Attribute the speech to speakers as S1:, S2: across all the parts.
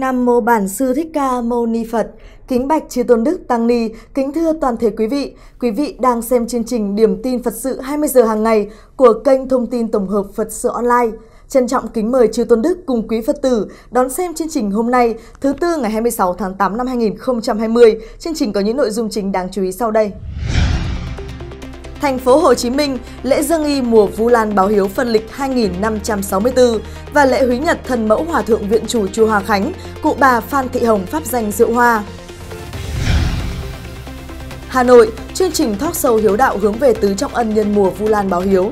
S1: Nam Mô Bản Sư Thích Ca Mâu Ni Phật, kính bạch chư tôn đức tăng ni, kính thưa toàn thể quý vị. Quý vị đang xem chương trình Điểm tin Phật sự 20 giờ hàng ngày của kênh thông tin tổng hợp Phật sự online. Trân trọng kính mời chư tôn đức cùng quý Phật tử đón xem chương trình hôm nay, thứ tư ngày 26 tháng 8 năm 2020. Chương trình có những nội dung chính đáng chú ý sau đây. Thành phố Hồ Chí Minh, lễ dân y mùa Vu Lan báo hiếu phân lịch 2564 và lễ húy nhật thần mẫu hòa thượng viện chủ chùa Hòa Khánh, cụ bà Phan Thị Hồng pháp danh Diệu Hoa. Hà Nội, chương trình thóc sâu hiếu đạo hướng về tứ trọng ân nhân mùa Vu Lan báo hiếu.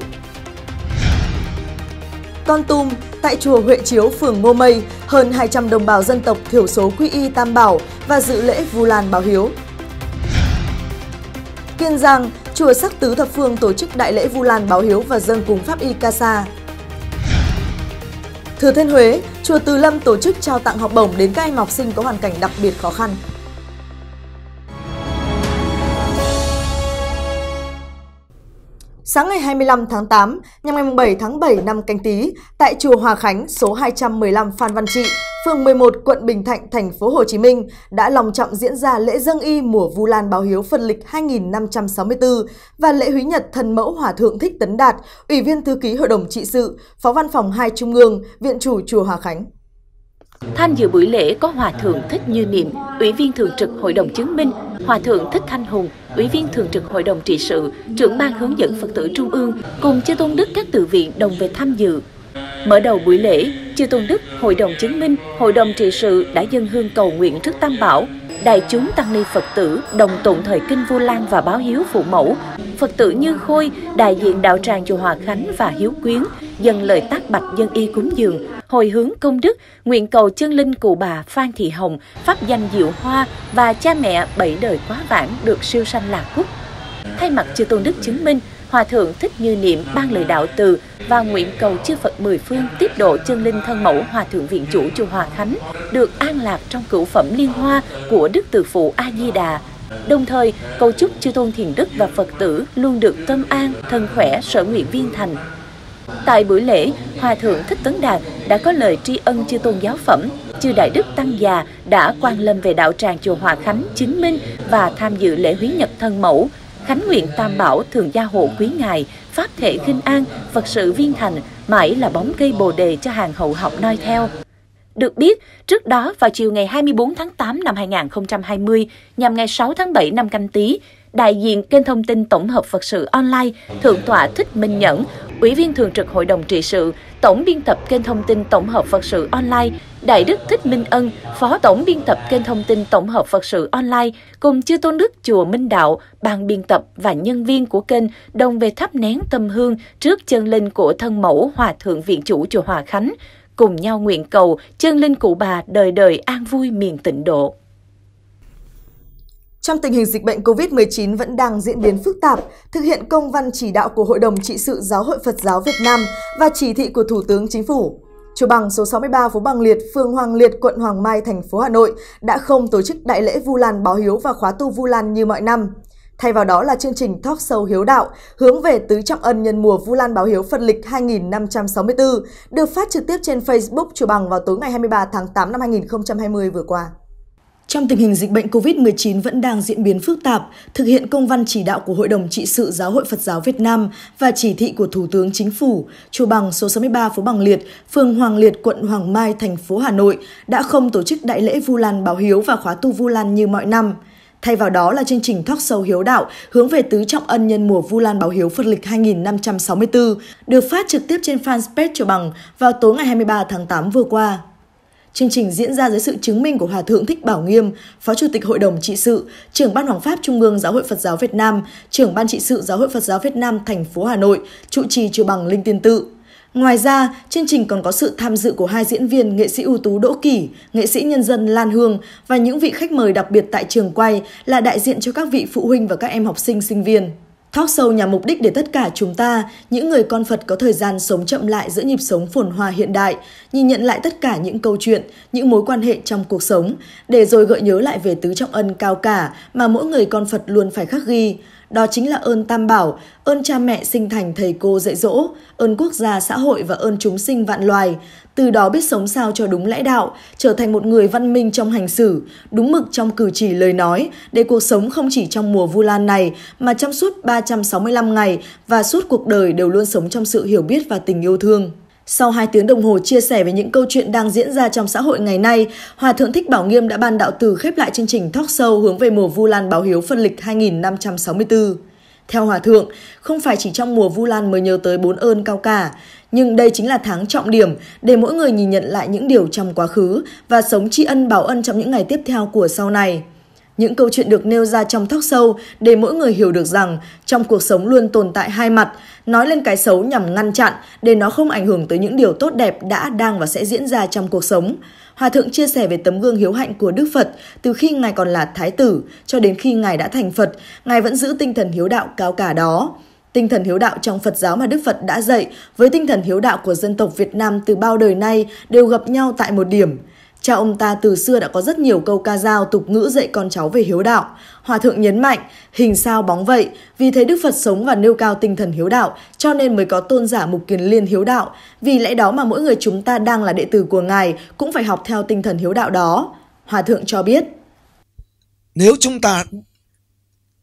S1: Con Tum, tại chùa Huệ Chiếu, phường Ngô Mây, hơn 200 đồng bào dân tộc thiểu số quy y Tam Bảo và dự lễ Vu Lan báo hiếu. Kiên Giang, Chùa Sắc Tứ Thập Phương tổ chức đại lễ Vu Lan báo hiếu và dâng cúng pháp y Casa. Thừa Thiên Huế, Chùa Từ Lâm tổ chức trao tặng học bổng đến các em học sinh có hoàn cảnh đặc biệt khó khăn. Sáng ngày 25 tháng 8, nhằm ngày 7 tháng 7 năm canh tí, tại chùa Hòa Khánh, số 215 Phan Văn Trị, phường 11, quận Bình Thạnh, thành phố Hồ Chí Minh đã lòng trọng diễn ra lễ dâng y mùa Vu Lan báo hiếu Phật lịch 2564 và lễ húy nhật thần mẫu Hòa thượng Thích Tấn Đạt, Ủy viên thư ký Hội đồng trị sự, Phó văn phòng hai Trung ương, Viện chủ chùa Hòa Khánh.
S2: Tham dự buổi lễ có Hòa Thượng Thích Như Niệm, Ủy viên Thường trực Hội đồng Chứng minh, Hòa Thượng Thích Thanh Hùng, Ủy viên Thường trực Hội đồng Trị sự, trưởng ban hướng dẫn Phật tử Trung ương, cùng chư tôn đức các tự viện đồng về tham dự. Mở đầu buổi lễ, chư Tôn Đức, Hội đồng Chứng minh, Hội đồng Trị sự đã dân hương cầu nguyện thức Tam Bảo, đại chúng tăng ni Phật tử đồng tụng thời kinh Vu Lan và báo hiếu phụ mẫu, Phật tử Như Khôi, đại diện đạo tràng chùa Hòa Khánh và Hiếu Quyến, dâng lời tác bạch dân y cúng dường, hồi hướng công đức, nguyện cầu chân linh cụ bà Phan Thị Hồng, pháp danh Diệu Hoa và cha mẹ bảy đời quá vãng được siêu sanh lạc quốc. Thay mặt chư Tôn Đức chứng minh, Hòa thượng Thích Như Niệm ban lời đạo từ và nguyện cầu chư Phật mười phương tiếp độ chân linh thân mẫu Hòa thượng Viện Chủ Chùa Hòa Khánh được an lạc trong cửu phẩm liên hoa của Đức Từ Phụ A Di Đà. Đồng thời, cầu chúc chư tôn thiền đức và Phật tử luôn được tâm an, thân khỏe, sở nguyện viên thành. Tại buổi lễ, Hòa Thượng Thích Tấn Đạt đã có lời tri ân chư tôn giáo phẩm, chư đại đức tăng già đã quan lâm về đạo tràng chùa Hòa Khánh, chứng minh và tham dự lễ huyến nhật thân mẫu khánh nguyện tam bảo thường gia hộ quý ngài pháp thể khinh an phật sự viên thành mãi là bóng cây bồ đề cho hàng hậu học noi theo được biết, trước đó vào chiều ngày 24 tháng 8 năm 2020, nhằm ngày 6 tháng 7 năm canh tí, đại diện kênh thông tin tổng hợp Phật sự online, Thượng tọa Thích Minh Nhẫn, Ủy viên Thường trực Hội đồng Trị sự, Tổng biên tập kênh thông tin tổng hợp Phật sự online, Đại đức Thích Minh Ân, Phó Tổng biên tập kênh thông tin tổng hợp Phật sự online, cùng chư tôn đức chùa Minh Đạo, ban biên tập và nhân viên của kênh đồng về thắp nén tâm hương trước chân linh của thân mẫu Hòa Thượng Viện Chủ chùa Hòa Khánh, cùng nhau nguyện cầu chân linh cụ bà đời đời an vui miền tịnh độ.
S1: Trong tình hình dịch bệnh COVID-19 vẫn đang diễn biến phức tạp, thực hiện công văn chỉ đạo của Hội đồng Trị sự Giáo hội Phật giáo Việt Nam và chỉ thị của Thủ tướng Chính phủ, Chùa Bằng số 63 phố Bằng Liệt, phường Hoàng Liệt, quận Hoàng Mai, thành phố Hà Nội đã không tổ chức đại lễ Vu Lan báo hiếu và khóa tu Vu Lan như mọi năm. Thay vào đó là chương trình talk show hiếu đạo hướng về tứ trọng ân nhân mùa Vu Lan báo hiếu Phật lịch 2564 được phát trực tiếp trên Facebook Chùa Bằng vào tối ngày 23 tháng 8 năm 2020 vừa qua. Trong tình hình dịch bệnh COVID-19 vẫn đang diễn biến phức tạp, thực hiện công văn chỉ đạo của Hội đồng Trị sự Giáo hội Phật giáo Việt Nam và chỉ thị của Thủ tướng Chính phủ, chùa bằng số 63 phố Bằng Liệt, phường Hoàng Liệt, quận Hoàng Mai, thành phố Hà Nội đã không tổ chức đại lễ Vu Lan Báo Hiếu và khóa tu Vu Lan như mọi năm. Thay vào đó là chương trình thóc sâu hiếu đạo hướng về tứ trọng ân nhân mùa Vu Lan Báo Hiếu Phật lịch 2564, được phát trực tiếp trên fanpage Chùa Bằng vào tối ngày 23 tháng 8 vừa qua. Chương trình diễn ra dưới sự chứng minh của Hòa Thượng Thích Bảo Nghiêm, Phó Chủ tịch Hội đồng Trị sự, trưởng Ban Hoàng Pháp Trung ương Giáo hội Phật giáo Việt Nam, trưởng Ban Trị sự Giáo hội Phật giáo Việt Nam thành phố Hà Nội, trụ trì chùa bằng Linh Tiên Tự. Ngoài ra, chương trình còn có sự tham dự của hai diễn viên nghệ sĩ ưu tú Đỗ Kỷ, nghệ sĩ nhân dân Lan Hương và những vị khách mời đặc biệt tại trường quay là đại diện cho các vị phụ huynh và các em học sinh sinh viên. Thóc sâu nhằm mục đích để tất cả chúng ta, những người con Phật có thời gian sống chậm lại giữa nhịp sống phồn hoa hiện đại, nhìn nhận lại tất cả những câu chuyện, những mối quan hệ trong cuộc sống, để rồi gợi nhớ lại về tứ trọng ân cao cả mà mỗi người con Phật luôn phải khắc ghi. Đó chính là ơn tam bảo, ơn cha mẹ sinh thành thầy cô dạy dỗ, ơn quốc gia xã hội và ơn chúng sinh vạn loài từ đó biết sống sao cho đúng lẽ đạo, trở thành một người văn minh trong hành xử, đúng mực trong cử chỉ lời nói, để cuộc sống không chỉ trong mùa Vu Lan này mà trong suốt 365 ngày và suốt cuộc đời đều luôn sống trong sự hiểu biết và tình yêu thương. Sau 2 tiếng đồng hồ chia sẻ về những câu chuyện đang diễn ra trong xã hội ngày nay, Hòa Thượng Thích Bảo Nghiêm đã ban đạo từ khép lại chương trình talk show hướng về mùa Vu Lan báo hiếu phân lịch 2564. Theo Hòa Thượng, không phải chỉ trong mùa Vu Lan mới nhớ tới bốn ơn cao cả, nhưng đây chính là tháng trọng điểm để mỗi người nhìn nhận lại những điều trong quá khứ và sống tri ân báo ân trong những ngày tiếp theo của sau này. Những câu chuyện được nêu ra trong thóc sâu để mỗi người hiểu được rằng trong cuộc sống luôn tồn tại hai mặt, nói lên cái xấu nhằm ngăn chặn để nó không ảnh hưởng tới những điều tốt đẹp đã, đang và sẽ diễn ra trong cuộc sống. Hòa thượng chia sẻ về tấm gương hiếu hạnh của Đức Phật từ khi Ngài còn là Thái tử cho đến khi Ngài đã thành Phật, Ngài vẫn giữ tinh thần hiếu đạo cao cả đó. Tinh thần hiếu đạo trong Phật giáo mà Đức Phật đã dạy với tinh thần hiếu đạo của dân tộc Việt Nam từ bao đời nay đều gặp nhau tại một điểm – Cha ông ta từ xưa đã có rất nhiều câu ca dao tục ngữ dạy con cháu về hiếu đạo. Hòa thượng nhấn mạnh, hình sao bóng vậy, vì thấy Đức Phật sống và nêu cao tinh thần hiếu đạo, cho nên mới có tôn giả mục kiến liên hiếu đạo. Vì lẽ đó mà mỗi người chúng ta đang là đệ tử của Ngài cũng phải học theo tinh thần hiếu đạo đó. Hòa thượng cho
S3: biết. Nếu chúng ta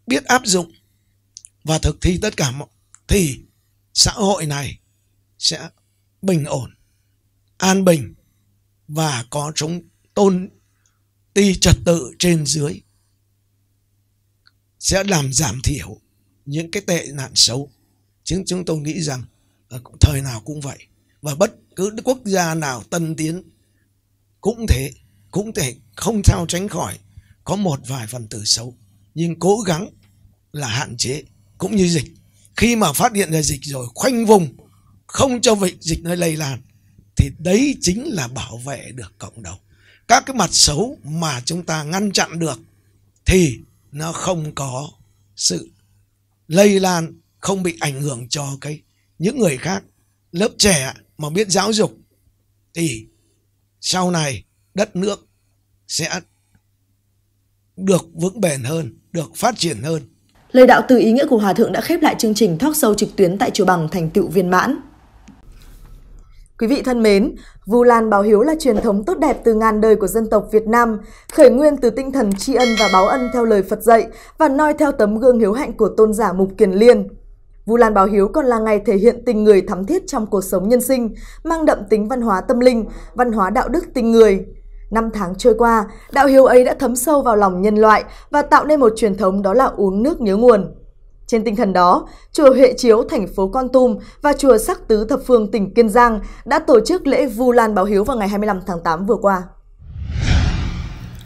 S3: biết áp dụng và thực thi tất cả mọi thì xã hội này sẽ bình ổn, an bình và có chúng tôn ti trật tự trên dưới sẽ làm giảm thiểu những cái tệ nạn xấu chứ chúng tôi nghĩ rằng thời nào cũng vậy và bất cứ quốc gia nào tân tiến cũng thế cũng thể không sao tránh khỏi có một vài phần tử xấu nhưng cố gắng là hạn chế cũng như dịch khi mà phát hiện ra dịch rồi khoanh vùng không cho dịch nó lây lan thì đấy chính là bảo vệ được cộng đồng các cái mặt xấu mà chúng ta ngăn chặn được thì nó không có sự lây lan không bị ảnh hưởng cho cái những người khác lớp trẻ mà biết giáo dục thì sau này đất nước sẽ được vững bền hơn, được phát triển hơn.
S1: Lời đạo từ ý nghĩa của Hòa Thượng đã khép lại chương trình Thóc sâu trực tuyến tại Chùa Bằng thành tựu viên mãn. Quý vị thân mến, Vu Lan báo hiếu là truyền thống tốt đẹp từ ngàn đời của dân tộc Việt Nam, khởi nguyên từ tinh thần tri ân và báo ân theo lời Phật dạy và noi theo tấm gương hiếu hạnh của tôn giả Mục Kiền Liên. Vu Lan báo hiếu còn là ngày thể hiện tình người thắm thiết trong cuộc sống nhân sinh, mang đậm tính văn hóa tâm linh, văn hóa đạo đức tình người. Năm tháng trôi qua, đạo hiếu ấy đã thấm sâu vào lòng nhân loại và tạo nên một truyền thống đó là uống nước nhớ nguồn. Trên tinh thần đó, chùa Huệ Chiếu thành phố Con Tum và chùa Sắc Tứ Thập Phương tỉnh Kiên Giang đã tổ chức lễ Vu Lan báo hiếu vào ngày 25 tháng 8 vừa qua.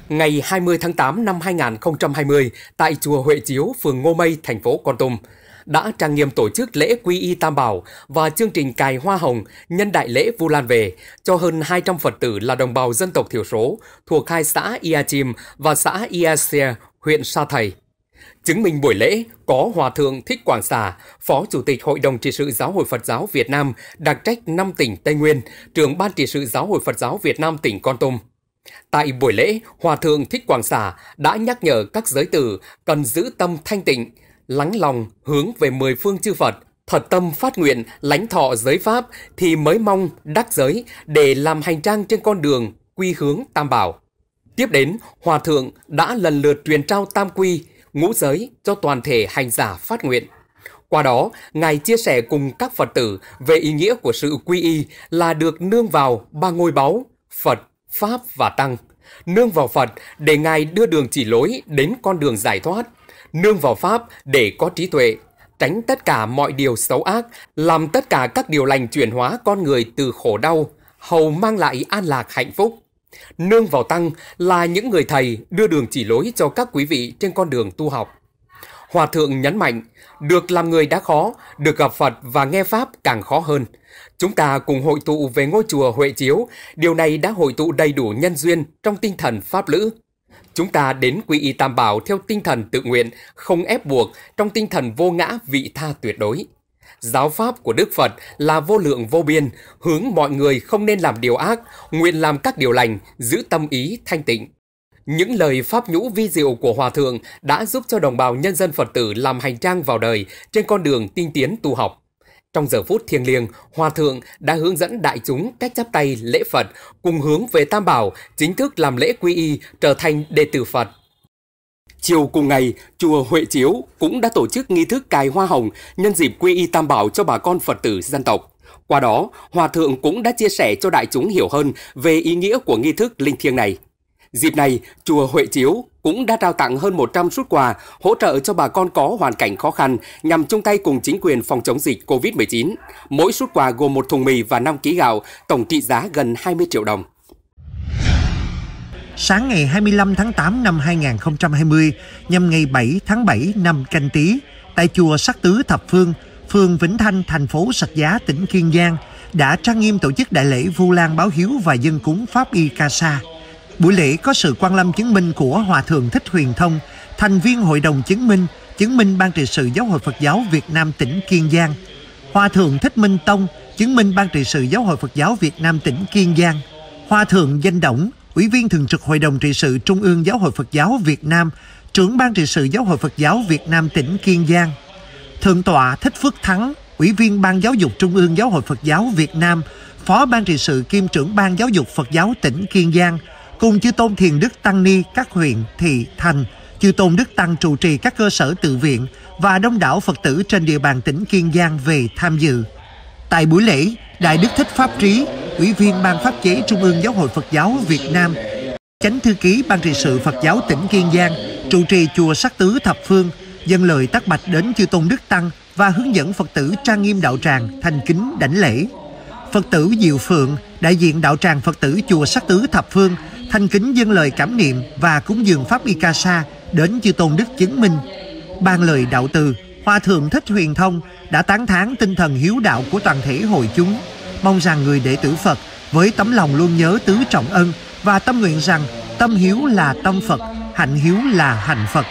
S4: Ngày 20 tháng 8 năm 2020, tại chùa Huệ Chiếu, phường Ngô Mây, thành phố Con Tum, đã trang nghiêm tổ chức lễ quy y Tam Bảo và chương trình cài hoa hồng nhân đại lễ Vu Lan về cho hơn 200 Phật tử là đồng bào dân tộc thiểu số thuộc hai xã Ia Chim và xã Ia Xe, huyện Sa Thầy. Chứng minh buổi lễ có Hòa Thượng Thích Quảng Xà, Phó Chủ tịch Hội đồng Trị sự Giáo hội Phật giáo Việt Nam, đặc trách 5 tỉnh Tây Nguyên, trưởng Ban Trị sự Giáo hội Phật giáo Việt Nam tỉnh Con Tum. Tại buổi lễ, Hòa Thượng Thích Quảng Xà đã nhắc nhở các giới tử cần giữ tâm thanh tịnh, lắng lòng hướng về mười phương chư Phật, thật tâm phát nguyện lãnh thọ giới Pháp thì mới mong đắc giới để làm hành trang trên con đường quy hướng Tam Bảo. Tiếp đến, Hòa Thượng đã lần lượt truyền trao Tam Quy, ngũ giới cho toàn thể hành giả phát nguyện. Qua đó, Ngài chia sẻ cùng các Phật tử về ý nghĩa của sự quy y là được nương vào ba ngôi báu, Phật, Pháp và Tăng. Nương vào Phật để Ngài đưa đường chỉ lối đến con đường giải thoát. Nương vào Pháp để có trí tuệ, tránh tất cả mọi điều xấu ác, làm tất cả các điều lành chuyển hóa con người từ khổ đau, hầu mang lại an lạc hạnh phúc. Nương vào Tăng là những người thầy đưa đường chỉ lối cho các quý vị trên con đường tu học. Hòa thượng nhấn mạnh, được làm người đã khó, được gặp Phật và nghe Pháp càng khó hơn. Chúng ta cùng hội tụ về ngôi chùa Huệ Chiếu, điều này đã hội tụ đầy đủ nhân duyên trong tinh thần Pháp lữ. Chúng ta đến quy y Tam Bảo theo tinh thần tự nguyện, không ép buộc, trong tinh thần vô ngã vị tha tuyệt đối. Giáo pháp của Đức Phật là vô lượng vô biên, hướng mọi người không nên làm điều ác, nguyện làm các điều lành, giữ tâm ý thanh tịnh. Những lời pháp nhũ vi diệu của Hòa Thượng đã giúp cho đồng bào nhân dân Phật tử làm hành trang vào đời trên con đường tinh tiến tu học. Trong giờ phút thiêng liêng, Hòa Thượng đã hướng dẫn đại chúng cách chắp tay lễ Phật cùng hướng về Tam Bảo, chính thức làm lễ quy y, trở thành đệ tử Phật Chiều cùng ngày, chùa Huệ Chiếu cũng đã tổ chức nghi thức cài hoa hồng nhân dịp quy y tam bảo cho bà con Phật tử dân tộc. Qua đó, Hòa Thượng cũng đã chia sẻ cho đại chúng hiểu hơn về ý nghĩa của nghi thức linh thiêng này. Dịp này, chùa Huệ Chiếu cũng đã trao tặng hơn 100 suất quà hỗ trợ cho bà con có hoàn cảnh khó khăn nhằm chung tay cùng chính quyền phòng chống dịch COVID-19. Mỗi suất quà gồm một thùng mì và 5 ký gạo, tổng trị giá gần 20 triệu đồng
S5: sáng ngày 25 tháng 8 năm 2020 nhằm ngày 7 tháng 7 năm canh tí tại chùa Sắc Tứ Thập Phương, phường Vĩnh Thanh, thành phố Sạch Giá, tỉnh Kiên Giang đã trang nghiêm tổ chức đại lễ Vu Lan Báo Hiếu và dân cúng Pháp Y Ca Sa. Buổi lễ có sự quan lâm chứng minh của Hòa Thượng Thích Huyền Thông, thành viên Hội đồng chứng minh, chứng minh Ban trị sự Giáo hội Phật giáo Việt Nam tỉnh Kiên Giang, Hòa Thượng Thích Minh Tông, chứng minh Ban trị sự Giáo hội Phật giáo Việt Nam tỉnh Kiên Giang, Hòa Thượng Danh Động. Ủy viên Thường trực Hội đồng Trị sự Trung ương Giáo hội Phật giáo Việt Nam, trưởng ban trị sự Giáo hội Phật giáo Việt Nam tỉnh Kiên Giang. Thượng tọa Thích Phước Thắng, Ủy viên Ban Giáo dục Trung ương Giáo hội Phật giáo Việt Nam, Phó Ban trị sự kiêm trưởng Ban Giáo dục Phật giáo tỉnh Kiên Giang, cùng chư tôn Thiền Đức Tăng Ni các huyện, thị, thành, chư tôn Đức Tăng trụ trì các cơ sở tự viện và đông đảo Phật tử trên địa bàn tỉnh Kiên Giang về tham dự. Tại buổi lễ, Đại Đức Thích Pháp Trí, Ủy viên Ban Pháp chế Trung ương Giáo hội Phật giáo Việt Nam, Chánh Thư ký Ban trị sự Phật giáo tỉnh Kiên Giang, trụ trì Chùa Sắc Tứ Thập Phương, dân lời tắc bạch đến Chư Tôn Đức Tăng và hướng dẫn Phật tử trang nghiêm đạo tràng, thành kính đảnh lễ. Phật tử Diệu Phượng, đại diện đạo tràng Phật tử Chùa Sắc Tứ Thập Phương, thành kính dân lời cảm niệm và cúng dường Pháp Y Ca Sa đến Chư Tôn Đức Chứng Minh. Ban lời đạo từ, Hòa Thượng Thích Huyền Thông đã tán thán tinh thần hiếu đạo của toàn thể hội chúng mong rằng người đệ tử Phật với tấm lòng luôn nhớ tứ trọng ân và tâm nguyện rằng tâm hiếu là tâm Phật, hạnh hiếu là hạnh Phật.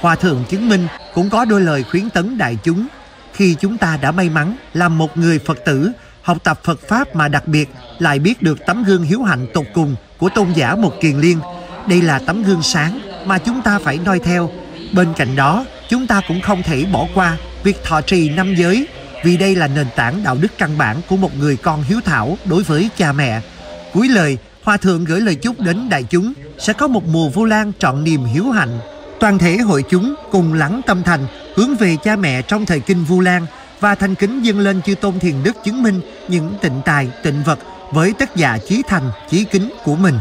S5: Hòa thượng chứng minh cũng có đôi lời khuyến tấn đại chúng. Khi chúng ta đã may mắn làm một người Phật tử, học tập Phật Pháp mà đặc biệt lại biết được tấm gương hiếu hạnh tột cùng của tôn giả một kiền liên. Đây là tấm gương sáng mà chúng ta phải noi theo. Bên cạnh đó, chúng ta cũng không thể bỏ qua việc thọ trì năm giới vì đây là nền tảng đạo đức căn bản của một người con hiếu thảo đối với cha mẹ. Cuối lời, Hòa Thượng gửi lời chúc đến đại chúng sẽ có một mùa vu lan trọn niềm hiếu hạnh. Toàn thể hội chúng cùng lắng tâm thành hướng về cha mẹ trong thời kinh vu lan và thành kính dâng lên chư tôn thiền đức chứng minh những tịnh tài, tịnh vật với tất giả trí thành, trí kính của mình.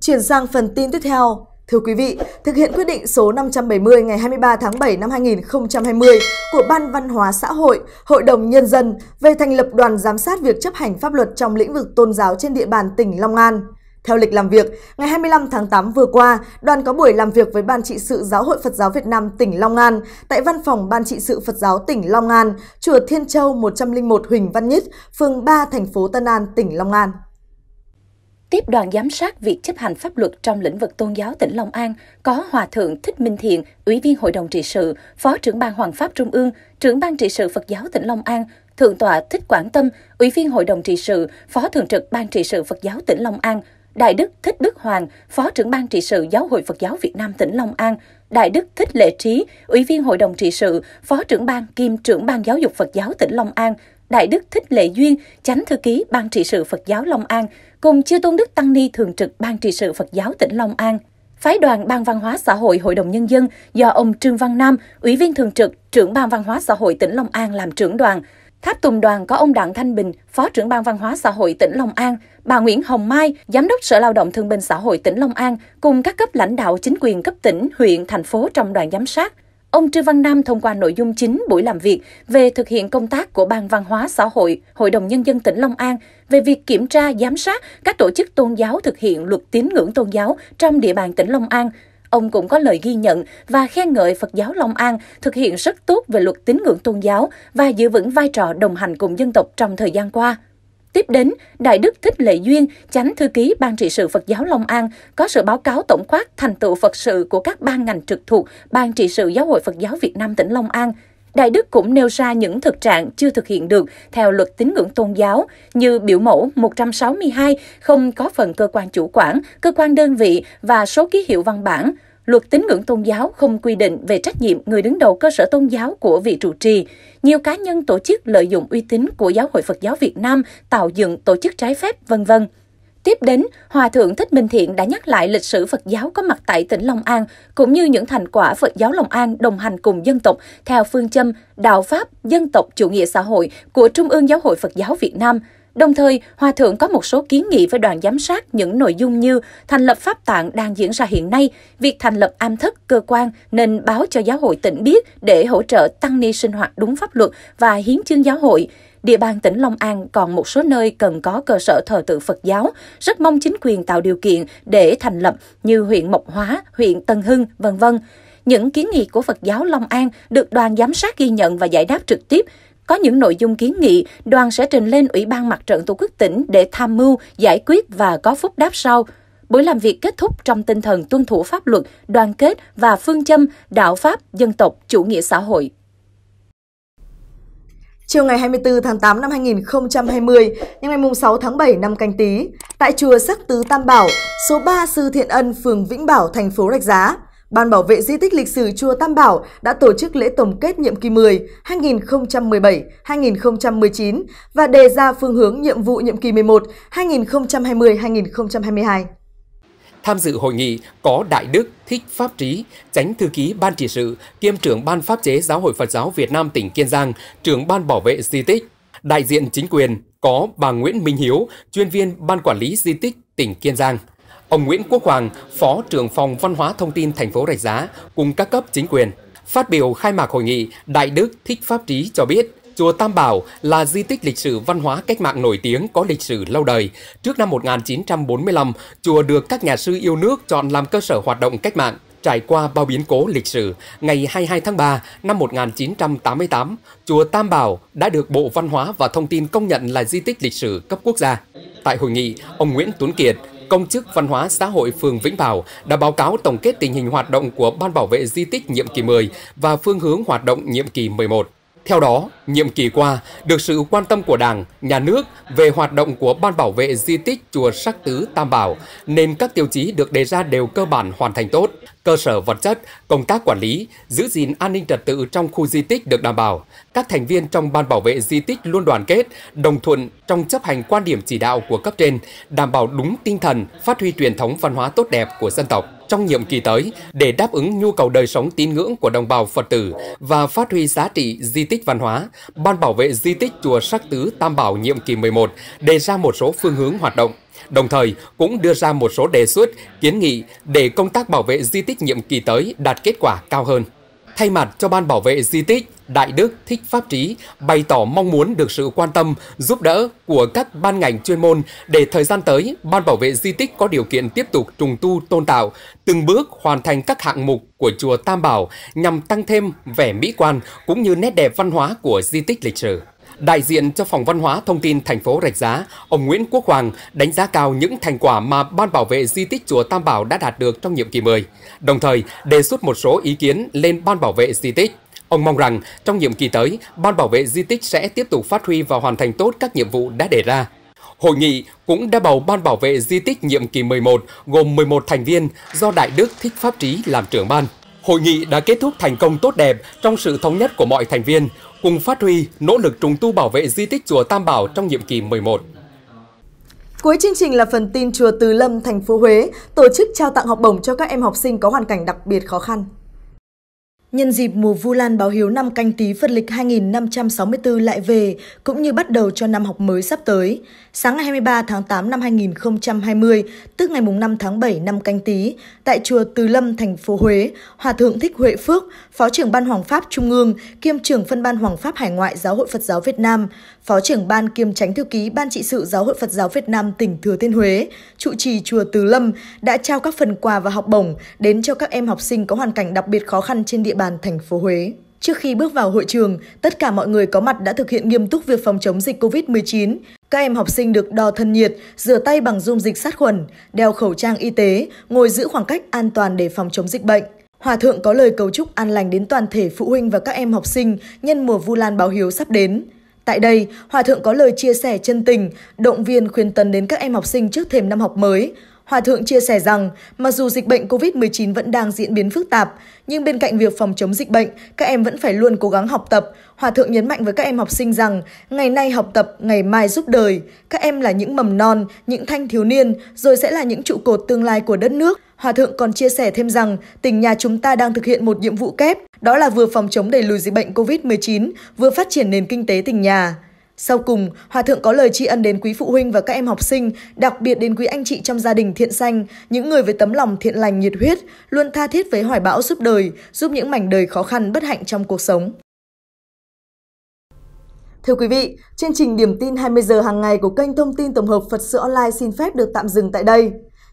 S1: Chuyển sang phần tin tiếp theo. Thưa quý vị, thực hiện quyết định số 570 ngày 23 tháng 7 năm 2020 của Ban Văn hóa Xã hội, Hội đồng Nhân dân về thành lập đoàn giám sát việc chấp hành pháp luật trong lĩnh vực tôn giáo trên địa bàn tỉnh Long An. Theo lịch làm việc, ngày 25 tháng 8 vừa qua, đoàn có buổi làm việc với Ban trị sự Giáo hội Phật giáo Việt Nam tỉnh Long An tại văn phòng Ban trị sự Phật giáo tỉnh Long An, chùa Thiên Châu 101 Huỳnh Văn Nhất, phường 3, thành phố Tân An, tỉnh Long An. Tiếp đoàn giám sát việc chấp hành pháp
S2: luật trong lĩnh vực tôn giáo tỉnh Long An có Hòa Thượng Thích Minh Thiện, Ủy viên Hội đồng trị sự, Phó trưởng ban Hoàng pháp Trung ương, trưởng ban trị sự Phật giáo tỉnh Long An, Thượng tọa Thích Quảng Tâm, Ủy viên Hội đồng trị sự, Phó thường trực ban trị sự Phật giáo tỉnh Long An, Đại đức Thích Đức Hoàng, Phó trưởng ban trị sự Giáo hội Phật giáo Việt Nam tỉnh Long An, Đại đức Thích Lệ Trí, Ủy viên Hội đồng trị sự, Phó trưởng ban kiêm trưởng ban giáo dục Phật giáo tỉnh Long An, Đại Đức Thích Lệ Duyên, Chánh Thư ký Ban trị sự Phật giáo Long An, cùng Chư Tôn Đức Tăng Ni Thường trực Ban trị sự Phật giáo tỉnh Long An. Phái đoàn Ban Văn hóa Xã hội Hội đồng Nhân dân do ông Trương Văn Nam, Ủy viên Thường trực, trưởng Ban Văn hóa Xã hội tỉnh Long An làm trưởng đoàn. Tháp Tùng đoàn có ông Đặng Thanh Bình, Phó trưởng Ban Văn hóa Xã hội tỉnh Long An, bà Nguyễn Hồng Mai, Giám đốc Sở Lao động Thương binh Xã hội tỉnh Long An, cùng các cấp lãnh đạo chính quyền cấp tỉnh, huyện, thành phố trong đoàn giám sát. Ông Trư Văn Nam thông qua nội dung chính buổi làm việc về thực hiện công tác của Ban Văn hóa Xã hội, Hội đồng Nhân dân tỉnh Long An về việc kiểm tra, giám sát các tổ chức tôn giáo thực hiện luật tín ngưỡng tôn giáo trong địa bàn tỉnh Long An. Ông cũng có lời ghi nhận và khen ngợi Phật giáo Long An thực hiện rất tốt về luật tín ngưỡng tôn giáo và giữ vững vai trò đồng hành cùng dân tộc trong thời gian qua. Tiếp đến, Đại Đức Thích Lệ Duyên, chánh thư ký Ban trị sự Phật giáo Long An, có sự báo cáo tổng quát thành tựu Phật sự của các ban ngành trực thuộc Ban trị sự Giáo hội Phật giáo Việt Nam tỉnh Long An. Đại Đức cũng nêu ra những thực trạng chưa thực hiện được theo luật tín ngưỡng tôn giáo như biểu mẫu 162 không có phần cơ quan chủ quản, cơ quan đơn vị và số ký hiệu văn bản. Luật tín ngưỡng tôn giáo không quy định về trách nhiệm người đứng đầu cơ sở tôn giáo của vị trụ trì nhiều cá nhân tổ chức lợi dụng uy tín của Giáo hội Phật giáo Việt Nam tạo dựng tổ chức trái phép, vân vân. Tiếp đến, Hòa Thượng Thích Minh Thiện đã nhắc lại lịch sử Phật giáo có mặt tại tỉnh Long An, cũng như những thành quả Phật giáo Long An đồng hành cùng dân tộc theo phương châm Đạo Pháp, Dân tộc, Chủ nghĩa xã hội của Trung ương Giáo hội Phật giáo Việt Nam – Đồng thời, Hòa Thượng có một số kiến nghị với đoàn giám sát những nội dung như thành lập pháp tạng đang diễn ra hiện nay, việc thành lập am thất cơ quan nên báo cho giáo hội tỉnh biết để hỗ trợ tăng ni sinh hoạt đúng pháp luật và hiến chương giáo hội. Địa bàn tỉnh Long An còn một số nơi cần có cơ sở thờ tự Phật giáo, rất mong chính quyền tạo điều kiện để thành lập như huyện Mộc Hóa, huyện Tân Hưng, vân vân. Những kiến nghị của Phật giáo Long An được đoàn giám sát ghi nhận và giải đáp trực tiếp, có những nội dung kiến nghị, đoàn sẽ trình lên Ủy ban Mặt trận Tổ quốc tỉnh để tham mưu, giải quyết và có phúc đáp sau. Buổi làm việc kết thúc trong tinh thần tuân thủ pháp luật, đoàn kết và phương châm đạo pháp, dân tộc, chủ nghĩa
S1: xã hội. Chiều ngày 24 tháng 8 năm 2020, nhưng ngày 6 tháng 7 năm canh tí, tại chùa Sắc Tứ Tam Bảo, số 3 Sư Thiện Ân, phường Vĩnh Bảo, thành phố Rạch Giá, Ban bảo vệ di tích lịch sử Chùa Tam Bảo đã tổ chức lễ tổng kết nhiệm kỳ 10 2017-2019 và đề ra phương hướng nhiệm vụ nhiệm kỳ 11 2020-2022. Tham
S4: dự hội nghị có Đại Đức Thích Pháp Trí, tránh thư ký Ban trị sự, kiêm trưởng Ban pháp chế Giáo hội Phật giáo Việt Nam tỉnh Kiên Giang, trưởng Ban bảo vệ di tích. Đại diện chính quyền có bà Nguyễn Minh Hiếu, chuyên viên Ban quản lý di tích tỉnh Kiên Giang. Ông Nguyễn Quốc Hoàng, Phó trưởng phòng Văn hóa Thông tin thành phố Rạch Giá cùng các cấp chính quyền Phát biểu khai mạc hội nghị, Đại Đức Thích Pháp Trí cho biết, Chùa Tam Bảo là di tích lịch sử văn hóa cách mạng nổi tiếng có lịch sử lâu đời. Trước năm 1945, chùa được các nhà sư yêu nước chọn làm cơ sở hoạt động cách mạng. Trải qua bao biến cố lịch sử, ngày 22 tháng 3 năm 1988, chùa Tam Bảo đã được Bộ Văn hóa và Thông tin công nhận là di tích lịch sử cấp quốc gia. Tại hội nghị, ông Nguyễn Tuấn Kiệt, công chức văn hóa xã hội phường Vĩnh Bảo đã báo cáo tổng kết tình hình hoạt động của Ban bảo vệ di tích nhiệm kỳ 10 và phương hướng hoạt động nhiệm kỳ 11. Theo đó, nhiệm kỳ qua, được sự quan tâm của Đảng, Nhà nước về hoạt động của Ban bảo vệ di tích Chùa Sắc Tứ Tam Bảo, nên các tiêu chí được đề ra đều cơ bản hoàn thành tốt cơ sở vật chất, công tác quản lý, giữ gìn an ninh trật tự trong khu di tích được đảm bảo. Các thành viên trong ban bảo vệ di tích luôn đoàn kết, đồng thuận trong chấp hành quan điểm chỉ đạo của cấp trên, đảm bảo đúng tinh thần, phát huy truyền thống văn hóa tốt đẹp của dân tộc trong nhiệm kỳ tới để đáp ứng nhu cầu đời sống tín ngưỡng của đồng bào Phật tử và phát huy giá trị di tích văn hóa, Ban bảo vệ di tích chùa Sắc Tứ Tam Bảo nhiệm kỳ 11 đề ra một số phương hướng hoạt động đồng thời cũng đưa ra một số đề xuất, kiến nghị để công tác bảo vệ di tích nhiệm kỳ tới đạt kết quả cao hơn. Thay mặt cho Ban Bảo vệ Di tích, Đại Đức Thích Pháp Trí bày tỏ mong muốn được sự quan tâm, giúp đỡ của các ban ngành chuyên môn để thời gian tới, Ban Bảo vệ Di tích có điều kiện tiếp tục trùng tu tôn tạo, từng bước hoàn thành các hạng mục của Chùa Tam Bảo nhằm tăng thêm vẻ mỹ quan cũng như nét đẹp văn hóa của di tích lịch sử. Đại diện cho Phòng Văn hóa Thông tin thành phố Rạch Giá, ông Nguyễn Quốc Hoàng đánh giá cao những thành quả mà Ban bảo vệ di tích Chùa Tam Bảo đã đạt được trong nhiệm kỳ 10, đồng thời đề xuất một số ý kiến lên Ban bảo vệ di tích. Ông mong rằng trong nhiệm kỳ tới, Ban bảo vệ di tích sẽ tiếp tục phát huy và hoàn thành tốt các nhiệm vụ đã đề ra. Hội nghị cũng đã bầu Ban bảo vệ di tích nhiệm kỳ 11 gồm 11 thành viên do Đại Đức Thích Pháp Trí làm trưởng ban. Hội nghị đã kết thúc thành công tốt đẹp trong sự thống nhất của mọi thành viên cùng phát huy nỗ lực trùng tu bảo vệ di tích chùa Tam Bảo trong nhiệm kỳ 11.
S1: Cuối chương trình là phần tin chùa Từ Lâm, thành phố Huế, tổ chức trao tặng học bổng cho các em học sinh có hoàn cảnh đặc biệt khó khăn. Nhân dịp mùa Vu Lan báo hiếu năm canh tí Phật lịch 2564 lại về, cũng như bắt đầu cho năm học mới sắp tới. Sáng ngày 23 tháng 8 năm 2020, tức ngày 5 tháng 7 năm canh tí, tại chùa Từ Lâm, thành phố Huế, Hòa Thượng Thích Huệ Phước, Phó trưởng Ban Hoàng Pháp Trung ương, kiêm trưởng phân ban Hoàng Pháp Hải ngoại Giáo hội Phật giáo Việt Nam, Phó trưởng Ban kiêm tránh thư ký Ban trị sự Giáo hội Phật giáo Việt Nam tỉnh Thừa Thiên Huế, trụ trì chùa Từ Lâm đã trao các phần quà và học bổng đến cho các em học sinh có hoàn cảnh đặc biệt khó khăn trên địa bàn thành phố Huế. Trước khi bước vào hội trường, tất cả mọi người có mặt đã thực hiện nghiêm túc việc phòng chống dịch COVID-19. Các em học sinh được đo thân nhiệt, rửa tay bằng dung dịch sát khuẩn, đeo khẩu trang y tế, ngồi giữ khoảng cách an toàn để phòng chống dịch bệnh. Hòa thượng có lời cầu chúc an lành đến toàn thể phụ huynh và các em học sinh nhân mùa Vu Lan báo hiếu sắp đến. Tại đây, Hòa thượng có lời chia sẻ chân tình, động viên khuyên tấn đến các em học sinh trước thềm năm học mới, Hòa thượng chia sẻ rằng, mặc dù dịch bệnh COVID-19 vẫn đang diễn biến phức tạp, nhưng bên cạnh việc phòng chống dịch bệnh, các em vẫn phải luôn cố gắng học tập. Hòa thượng nhấn mạnh với các em học sinh rằng, ngày nay học tập, ngày mai giúp đời. Các em là những mầm non, những thanh thiếu niên, rồi sẽ là những trụ cột tương lai của đất nước. Hòa thượng còn chia sẻ thêm rằng, tỉnh nhà chúng ta đang thực hiện một nhiệm vụ kép, đó là vừa phòng chống đẩy lùi dịch bệnh COVID-19, vừa phát triển nền kinh tế tỉnh nhà. Sau cùng, Hòa Thượng có lời tri ân đến quý phụ huynh và các em học sinh, đặc biệt đến quý anh chị trong gia đình thiện xanh những người với tấm lòng thiện lành nhiệt huyết, luôn tha thiết với hoài bão giúp đời, giúp những mảnh đời khó khăn bất hạnh trong cuộc sống. Thưa quý vị, chương trình Điểm tin 20 giờ hàng ngày của kênh thông tin tổng hợp Phật sự online xin phép được tạm dừng tại đây.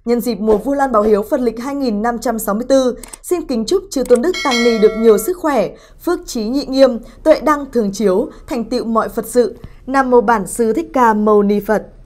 S1: Nhân dịp mùa Vu Lan Báo Hiếu Phật lịch 2564, xin kính chúc Chư Tôn Đức Tăng Ni được nhiều sức khỏe, phước trí nhị nghiêm, tuệ đăng thường chiếu, thành tựu mọi Phật sự. Nam Mô Bản Sư Thích Ca Mâu Ni Phật